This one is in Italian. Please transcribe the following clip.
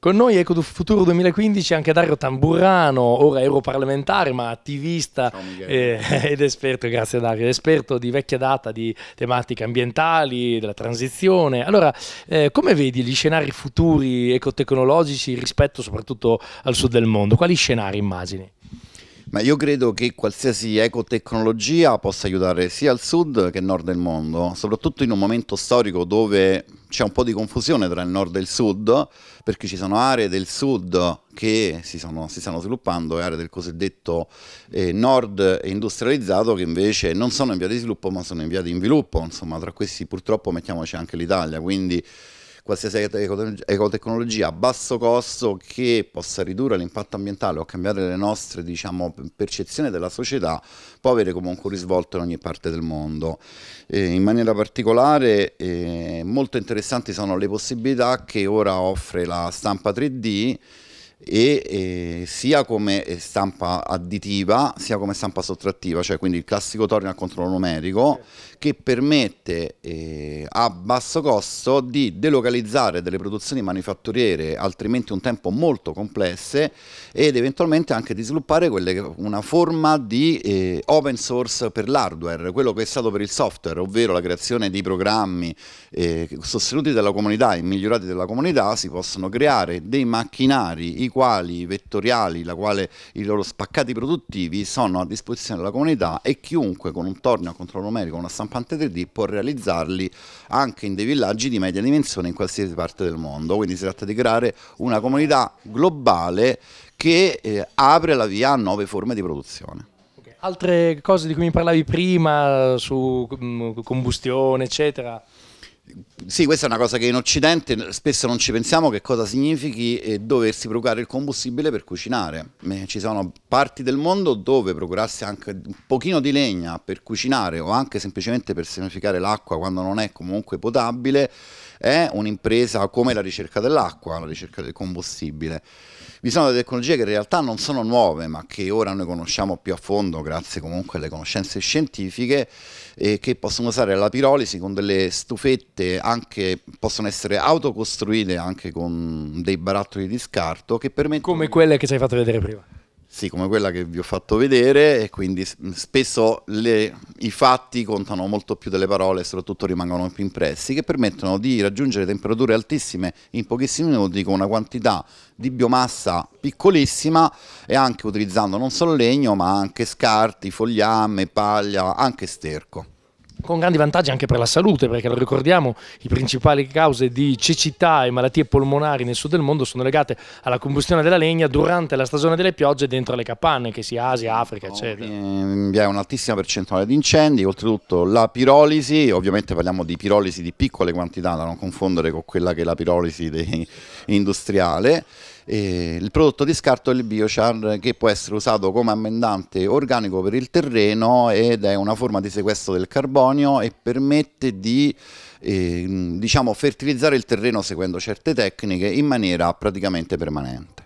Con noi Eco Futuro 2015 anche Dario Tamburrano, ora europarlamentare ma attivista eh, ed esperto, grazie Dario, esperto di vecchia data di tematiche ambientali, della transizione. Allora, eh, come vedi gli scenari futuri ecotecnologici rispetto soprattutto al sud del mondo? Quali scenari immagini? Ma io credo che qualsiasi ecotecnologia possa aiutare sia il sud che il nord del mondo, soprattutto in un momento storico dove c'è un po' di confusione tra il nord e il sud, perché ci sono aree del sud che si, sono, si stanno sviluppando e aree del cosiddetto eh, nord industrializzato che invece non sono in via di sviluppo ma sono in via di inviluppo, insomma tra questi purtroppo mettiamoci anche l'Italia, quindi qualsiasi ecotecnologia a basso costo che possa ridurre l'impatto ambientale o cambiare le nostre diciamo, percezioni della società può avere comunque un risvolto in ogni parte del mondo. Eh, in maniera particolare eh, molto interessanti sono le possibilità che ora offre la stampa 3D e eh, sia come stampa additiva sia come stampa sottrattiva, cioè quindi il classico torino al controllo numerico che permette eh, a basso costo di delocalizzare delle produzioni manifatturiere altrimenti un tempo molto complesse ed eventualmente anche di sviluppare che, una forma di eh, open source per l'hardware, quello che è stato per il software, ovvero la creazione di programmi eh, sostenuti dalla comunità e migliorati dalla comunità, si possono creare dei macchinari i quali vettoriali, la quale i loro spaccati produttivi sono a disposizione della comunità e chiunque con un torneo a controllo numerico una stampante 3D può realizzarli anche in dei villaggi di media dimensione in qualsiasi parte del mondo. Quindi si tratta di creare una comunità globale che eh, apre la via a nuove forme di produzione altre cose di cui mi parlavi prima su mm, combustione, eccetera. Sì, questa è una cosa che in Occidente spesso non ci pensiamo che cosa significhi doversi procurare il combustibile per cucinare. Eh, ci sono parti del mondo dove procurarsi anche un pochino di legna per cucinare o anche semplicemente per sanificare l'acqua quando non è comunque potabile è un'impresa come la ricerca dell'acqua, la ricerca del combustibile. Vi sono delle tecnologie che in realtà non sono nuove, ma che ora noi conosciamo più a fondo grazie comunque alle conoscenze scientifiche e che possono usare la pirolisi con delle stufette anche possono essere autocostruite anche con dei barattoli di scarto che permettono come quelle che ci hai fatto vedere prima. Sì, come quella che vi ho fatto vedere, e quindi spesso le, i fatti contano molto più delle parole e soprattutto rimangono più impressi, che permettono di raggiungere temperature altissime in pochissimi minuti con una quantità di biomassa piccolissima e anche utilizzando non solo legno ma anche scarti, fogliame, paglia, anche sterco con grandi vantaggi anche per la salute, perché lo ricordiamo, le principali cause di cecità e malattie polmonari nel sud del mondo sono legate alla combustione della legna durante la stagione delle piogge dentro le capanne, che sia Asia, Africa, eccetera. Eh, vi è un'altissima percentuale di incendi, oltretutto la pirolisi, ovviamente parliamo di pirolisi di piccole quantità, da non confondere con quella che è la pirolisi industriale eh, il prodotto di scarto è il biochar che può essere usato come ammendante organico per il terreno ed è una forma di sequestro del carbonio e permette di eh, diciamo, fertilizzare il terreno seguendo certe tecniche in maniera praticamente permanente.